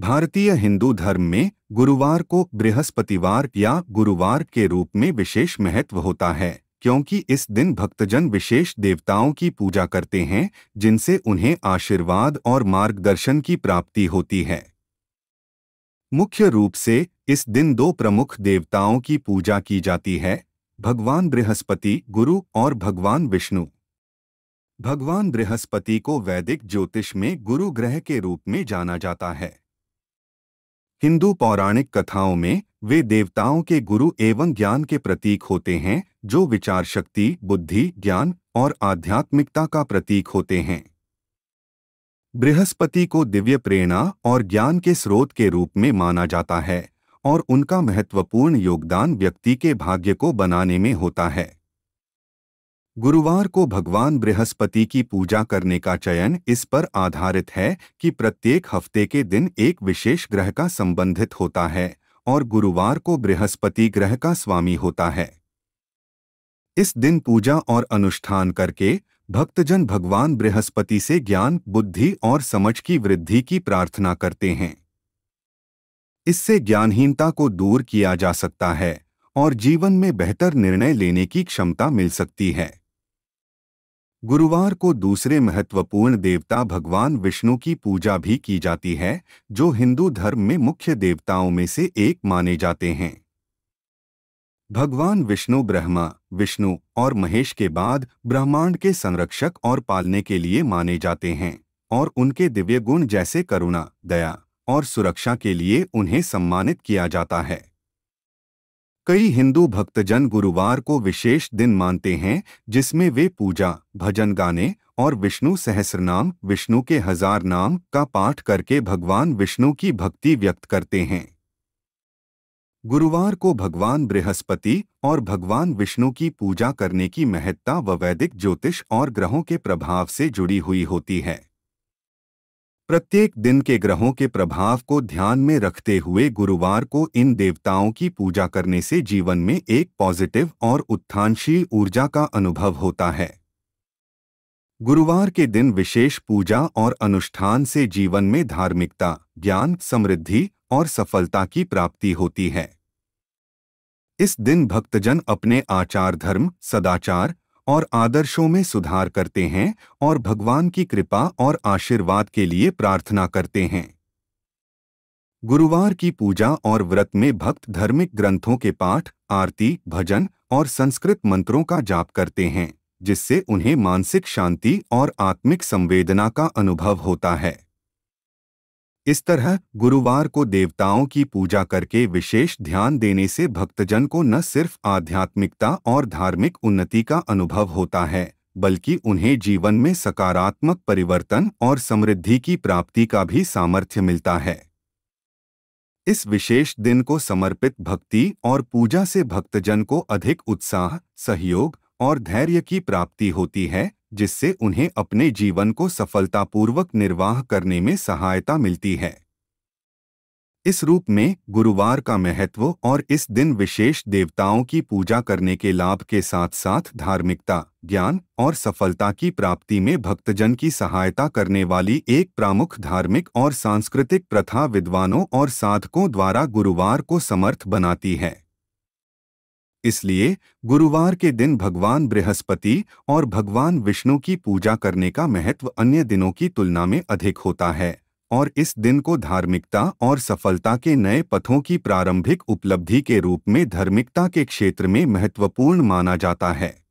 भारतीय हिंदू धर्म में गुरुवार को बृहस्पतिवार या गुरुवार के रूप में विशेष महत्व होता है क्योंकि इस दिन भक्तजन विशेष देवताओं की पूजा करते हैं जिनसे उन्हें आशीर्वाद और मार्गदर्शन की प्राप्ति होती है मुख्य रूप से इस दिन दो प्रमुख देवताओं की पूजा की जाती है भगवान बृहस्पति गुरु और भगवान विष्णु भगवान बृहस्पति को वैदिक ज्योतिष में गुरु ग्रह के रूप में जाना जाता है हिंदू पौराणिक कथाओं में वे देवताओं के गुरु एवं ज्ञान के प्रतीक होते हैं जो विचार शक्ति बुद्धि ज्ञान और आध्यात्मिकता का प्रतीक होते हैं बृहस्पति को दिव्य प्रेरणा और ज्ञान के स्रोत के रूप में माना जाता है और उनका महत्वपूर्ण योगदान व्यक्ति के भाग्य को बनाने में होता है गुरुवार को भगवान बृहस्पति की पूजा करने का चयन इस पर आधारित है कि प्रत्येक हफ्ते के दिन एक विशेष ग्रह का संबंधित होता है और गुरुवार को बृहस्पति ग्रह का स्वामी होता है इस दिन पूजा और अनुष्ठान करके भक्तजन भगवान बृहस्पति से ज्ञान बुद्धि और समझ की वृद्धि की प्रार्थना करते हैं इससे ज्ञानहीनता को दूर किया जा सकता है और जीवन में बेहतर निर्णय लेने की क्षमता मिल सकती है गुरुवार को दूसरे महत्वपूर्ण देवता भगवान विष्णु की पूजा भी की जाती है जो हिंदू धर्म में मुख्य देवताओं में से एक माने जाते हैं भगवान विष्णु ब्रह्मा विष्णु और महेश के बाद ब्रह्मांड के संरक्षक और पालने के लिए माने जाते हैं और उनके दिव्य गुण जैसे करुणा दया और सुरक्षा के लिए उन्हें सम्मानित किया जाता है कई हिंदू भक्तजन गुरुवार को विशेष दिन मानते हैं जिसमें वे पूजा भजन गाने और विष्णु सहस्रनाम विष्णु के हजार नाम का पाठ करके भगवान विष्णु की भक्ति व्यक्त करते हैं गुरुवार को भगवान बृहस्पति और भगवान विष्णु की पूजा करने की महत्ता व वैदिक ज्योतिष और ग्रहों के प्रभाव से जुड़ी हुई होती है प्रत्येक दिन के ग्रहों के प्रभाव को ध्यान में रखते हुए गुरुवार को इन देवताओं की पूजा करने से जीवन में एक पॉजिटिव और उत्थानशील ऊर्जा का अनुभव होता है गुरुवार के दिन विशेष पूजा और अनुष्ठान से जीवन में धार्मिकता ज्ञान समृद्धि और सफलता की प्राप्ति होती है इस दिन भक्तजन अपने आचार धर्म सदाचार और आदर्शों में सुधार करते हैं और भगवान की कृपा और आशीर्वाद के लिए प्रार्थना करते हैं गुरुवार की पूजा और व्रत में भक्त धार्मिक ग्रंथों के पाठ आरती भजन और संस्कृत मंत्रों का जाप करते हैं जिससे उन्हें मानसिक शांति और आत्मिक संवेदना का अनुभव होता है इस तरह गुरुवार को देवताओं की पूजा करके विशेष ध्यान देने से भक्तजन को न सिर्फ आध्यात्मिकता और धार्मिक उन्नति का अनुभव होता है बल्कि उन्हें जीवन में सकारात्मक परिवर्तन और समृद्धि की प्राप्ति का भी सामर्थ्य मिलता है इस विशेष दिन को समर्पित भक्ति और पूजा से भक्तजन को अधिक उत्साह सहयोग और धैर्य की प्राप्ति होती है जिससे उन्हें अपने जीवन को सफलतापूर्वक निर्वाह करने में सहायता मिलती है इस रूप में गुरुवार का महत्व और इस दिन विशेष देवताओं की पूजा करने के लाभ के साथ साथ धार्मिकता ज्ञान और सफलता की प्राप्ति में भक्तजन की सहायता करने वाली एक प्रमुख धार्मिक और सांस्कृतिक प्रथा विद्वानों और साधकों द्वारा गुरुवार को समर्थ बनाती है इसलिए गुरुवार के दिन भगवान बृहस्पति और भगवान विष्णु की पूजा करने का महत्व अन्य दिनों की तुलना में अधिक होता है और इस दिन को धार्मिकता और सफलता के नए पथों की प्रारंभिक उपलब्धि के रूप में धार्मिकता के क्षेत्र में महत्वपूर्ण माना जाता है